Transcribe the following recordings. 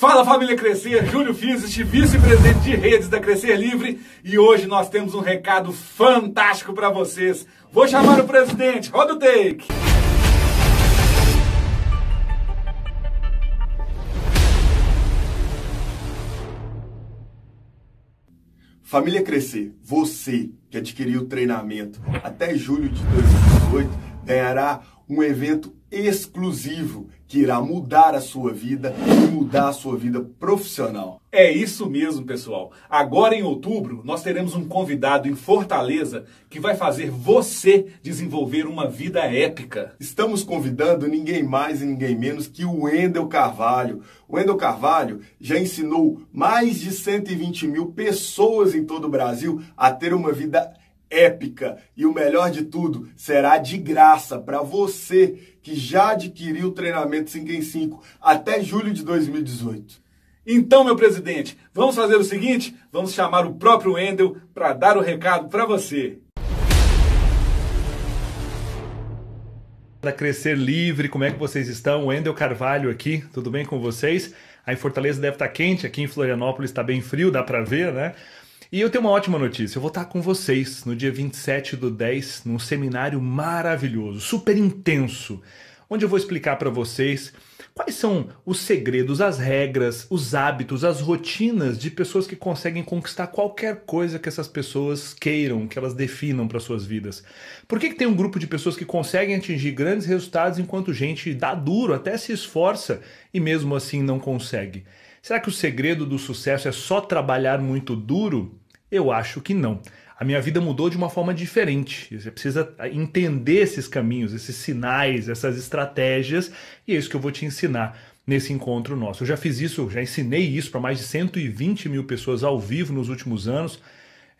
Fala família Crescer, Júlio Fizes, vice-presidente de redes da Crescer Livre, e hoje nós temos um recado fantástico para vocês. Vou chamar o presidente, roda o take. Família Crescer, você que adquiriu o treinamento até julho de 2018 ganhará um evento exclusivo que irá mudar a sua vida e mudar a sua vida profissional. É isso mesmo, pessoal. Agora em outubro, nós teremos um convidado em Fortaleza que vai fazer você desenvolver uma vida épica. Estamos convidando ninguém mais e ninguém menos que o Wendel Carvalho. O Wendel Carvalho já ensinou mais de 120 mil pessoas em todo o Brasil a ter uma vida épica e o melhor de tudo, será de graça para você que já adquiriu o treinamento 5 em 5 até julho de 2018. Então, meu presidente, vamos fazer o seguinte? Vamos chamar o próprio Endel para dar o recado para você. Para crescer livre, como é que vocês estão? O Endel Carvalho aqui, tudo bem com vocês? Aí Fortaleza deve estar tá quente, aqui em Florianópolis está bem frio, dá para ver, né? E eu tenho uma ótima notícia. Eu vou estar com vocês no dia 27 do 10, num seminário maravilhoso, super intenso, onde eu vou explicar para vocês quais são os segredos, as regras, os hábitos, as rotinas de pessoas que conseguem conquistar qualquer coisa que essas pessoas queiram, que elas definam para suas vidas. Por que, que tem um grupo de pessoas que conseguem atingir grandes resultados enquanto gente dá duro, até se esforça e mesmo assim não consegue? Será que o segredo do sucesso é só trabalhar muito duro? Eu acho que não. A minha vida mudou de uma forma diferente. Você precisa entender esses caminhos, esses sinais, essas estratégias, e é isso que eu vou te ensinar nesse encontro nosso. Eu já fiz isso, já ensinei isso para mais de 120 mil pessoas ao vivo nos últimos anos.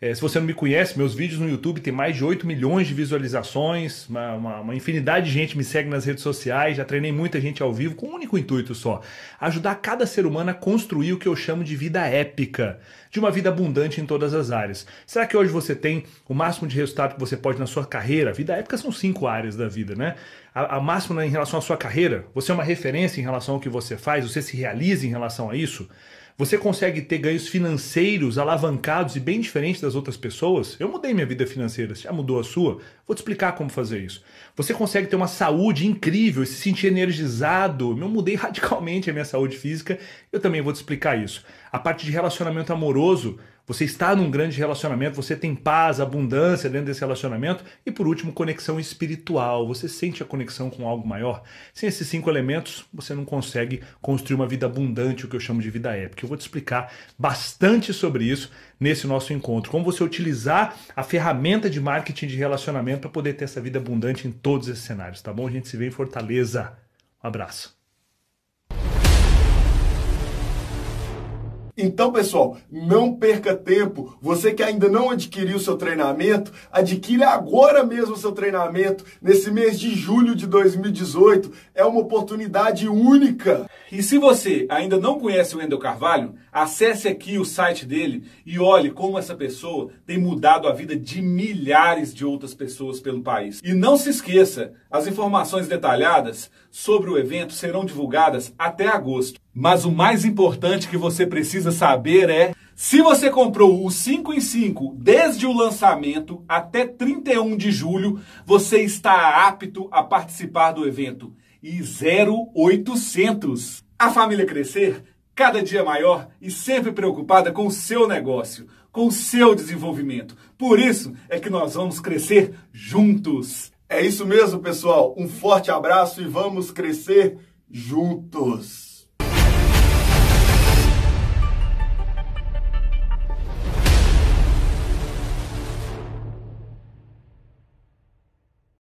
É, se você não me conhece, meus vídeos no YouTube têm mais de 8 milhões de visualizações, uma, uma, uma, infinidade de gente me segue nas redes sociais, já treinei muita gente ao vivo com um único intuito só: ajudar cada ser humano a construir o que eu chamo de vida épica, de uma vida abundante em todas as áreas. Será que hoje você tem o máximo de resultado que você pode na sua carreira? Vida épica são cinco áreas da vida, né? A, a máxima em relação à sua carreira, você é uma referência em relação ao que você faz, você se realiza em relação a isso? Você consegue ter ganhos financeiros alavancados e bem diferentes das outras pessoas? Eu mudei minha vida financeira, você já mudou a sua? Vou te explicar como fazer isso. Você consegue ter uma saúde incrível, se sentir energizado. Eu mudei radicalmente a minha saúde física, eu também vou te explicar isso. A parte de relacionamento amoroso, você está num grande relacionamento, você tem paz, abundância dentro desse relacionamento. E por último, conexão espiritual. Você sente a conexão com algo maior. Sem esses cinco elementos, você não consegue construir uma vida abundante, o que eu chamo de vida épica. Eu vou te explicar bastante sobre isso nesse nosso encontro. Como você utilizar a ferramenta de marketing de relacionamento para poder ter essa vida abundante em todos esses cenários, tá bom? A gente se vê em Fortaleza. Um abraço. Então, pessoal, não perca tempo. Você que ainda não adquiriu seu treinamento, adquira agora mesmo seu treinamento nesse mês de julho de 2018. É uma oportunidade única. E se você ainda não conhece o Wendel Carvalho, acesse aqui o site dele e olhe como essa pessoa tem mudado a vida de milhares de outras pessoas pelo país. E não se esqueça, as informações detalhadas sobre o evento serão divulgadas até agosto. Mas o mais importante que você precisa precisa saber é se você comprou o 5 em 5 desde o lançamento até 31 de julho, você está apto a participar do evento. E 0800. A família crescer cada dia maior e sempre preocupada com o seu negócio, com o seu desenvolvimento. Por isso é que nós vamos crescer juntos. É isso mesmo, pessoal. Um forte abraço e vamos crescer juntos.